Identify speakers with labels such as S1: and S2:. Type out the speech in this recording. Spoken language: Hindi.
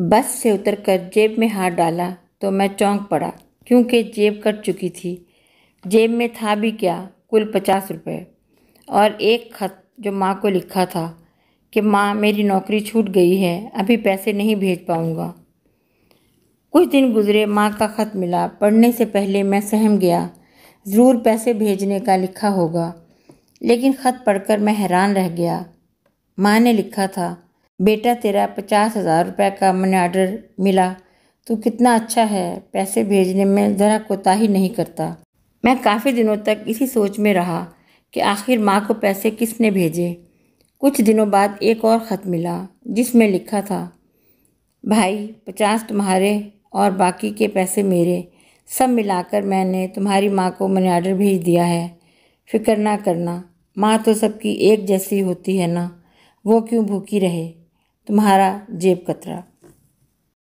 S1: बस से उतरकर जेब में हाथ डाला तो मैं चौंक पड़ा क्योंकि जेब कट चुकी थी जेब में था भी क्या कुल पचास रुपये और एक खत जो माँ को लिखा था कि माँ मेरी नौकरी छूट गई है अभी पैसे नहीं भेज पाऊँगा कुछ दिन गुजरे माँ का ख़त मिला पढ़ने से पहले मैं सहम गया ज़रूर पैसे भेजने का लिखा होगा लेकिन ख़त पढ़कर मैं हैरान रह गया माँ ने लिखा था बेटा तेरा पचास हज़ार रुपये का मनी ऑर्डर मिला तू कितना अच्छा है पैसे भेजने में ज़रा कोताही नहीं करता मैं काफ़ी दिनों तक इसी सोच में रहा कि आखिर माँ को पैसे किसने भेजे कुछ दिनों बाद एक और ख़त मिला जिसमें लिखा था भाई पचास तुम्हारे और बाकी के पैसे मेरे सब मिलाकर मैंने तुम्हारी माँ को मनी ऑर्डर भेज दिया है फिक्र ना करना माँ तो सबकी एक जैसी होती है ना वो क्यों भूखी रहे तुम्हारा जेब कतरा